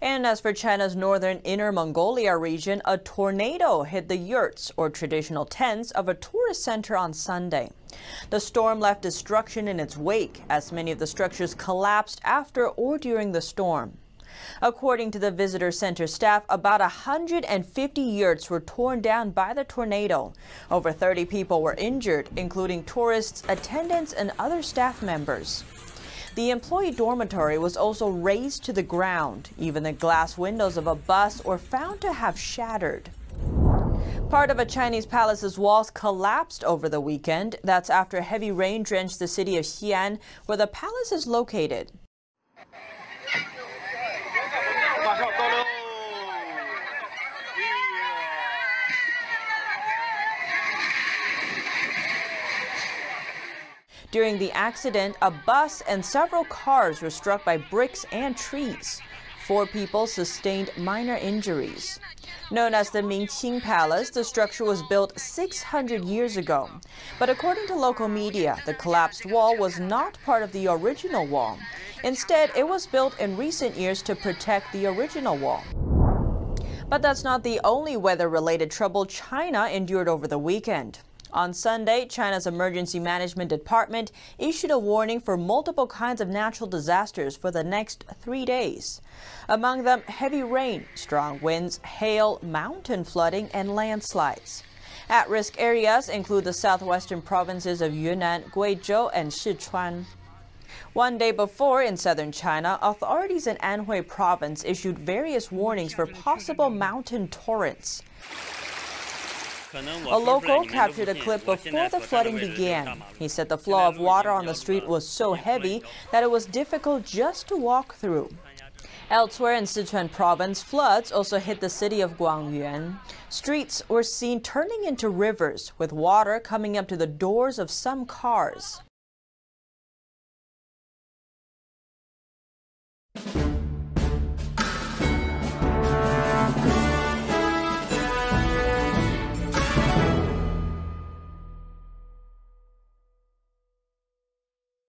And as for China's northern Inner Mongolia region, a tornado hit the yurts or traditional tents of a tourist center on Sunday. The storm left destruction in its wake as many of the structures collapsed after or during the storm. According to the visitor center staff, about 150 yurts were torn down by the tornado. Over 30 people were injured, including tourists, attendants, and other staff members. The employee dormitory was also razed to the ground. Even the glass windows of a bus were found to have shattered. Part of a Chinese palace's walls collapsed over the weekend. That's after heavy rain drenched the city of Xi'an, where the palace is located. During the accident, a bus and several cars were struck by bricks and trees. Four people sustained minor injuries. Known as the Mingqing Palace, the structure was built 600 years ago. But according to local media, the collapsed wall was not part of the original wall. Instead, it was built in recent years to protect the original wall. But that's not the only weather-related trouble China endured over the weekend. On Sunday, China's Emergency Management Department issued a warning for multiple kinds of natural disasters for the next three days. Among them, heavy rain, strong winds, hail, mountain flooding, and landslides. At risk areas include the southwestern provinces of Yunnan, Guizhou, and Sichuan. One day before, in southern China, authorities in Anhui province issued various warnings for possible mountain torrents. A local captured a clip before the flooding began. He said the flow of water on the street was so heavy that it was difficult just to walk through. Elsewhere in Sichuan province, floods also hit the city of Guangyuan. Streets were seen turning into rivers, with water coming up to the doors of some cars.